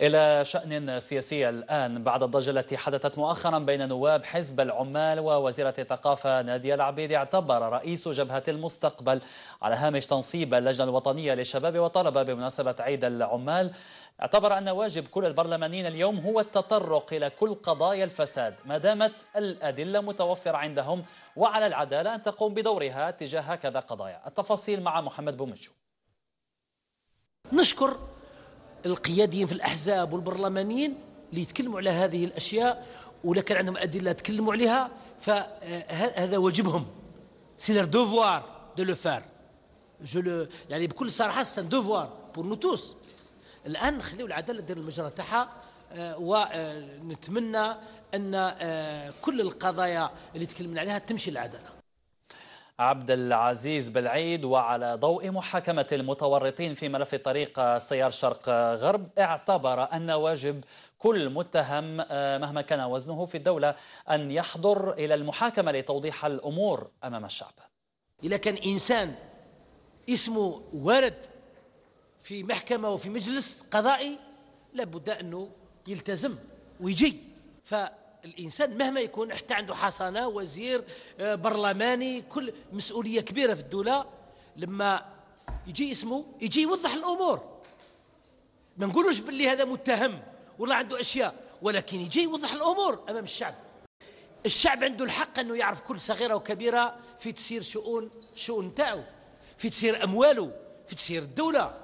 إلى شأن سياسي الآن بعد الضجة التي حدثت مؤخرا بين نواب حزب العمال ووزيرة الثقافة نادية العبيد اعتبر رئيس جبهة المستقبل على هامش تنصيب اللجنة الوطنية للشباب والطلبة بمناسبة عيد العمال اعتبر أن واجب كل البرلمانيين اليوم هو التطرق إلى كل قضايا الفساد ما دامت الأدلة متوفرة عندهم وعلى العدالة أن تقوم بدورها تجاه هكذا قضايا التفاصيل مع محمد بومجو نشكر القياديين في الأحزاب والبرلمانيين اللي يتكلموا على هذه الأشياء ولا كان عندهم أدلة تكلموا عليها فهذا واجبهم سي لير دوفوار دو لو فار جو يعني بكل صراحه سي دوفوار بور نو توس الان نخليو العداله دير المجرى تاعها آه، ونتمنى آه، ان آه، كل القضايا اللي تكلمنا عليها تمشي العداله عبد العزيز بالعيد وعلى ضوء محاكمة المتورطين في ملف طريق سيار شرق غرب اعتبر أن واجب كل متهم آه، مهما كان وزنه في الدولة أن يحضر إلى المحاكمة لتوضيح الأمور أمام الشعب إذا كان إنسان اسمه وارد في محكمة وفي مجلس قضائي لابد أنه يلتزم ويجي ف الانسان مهما يكون حتى عنده حصانه وزير آه، برلماني كل مسؤوليه كبيره في الدوله لما يجي اسمه يجي يوضح الامور ما نقولوش باللي هذا متهم ولا عنده اشياء ولكن يجي يوضح الامور امام الشعب الشعب عنده الحق انه يعرف كل صغيره وكبيره في تسير شؤون شؤون تاعو في تسير امواله في تسير الدوله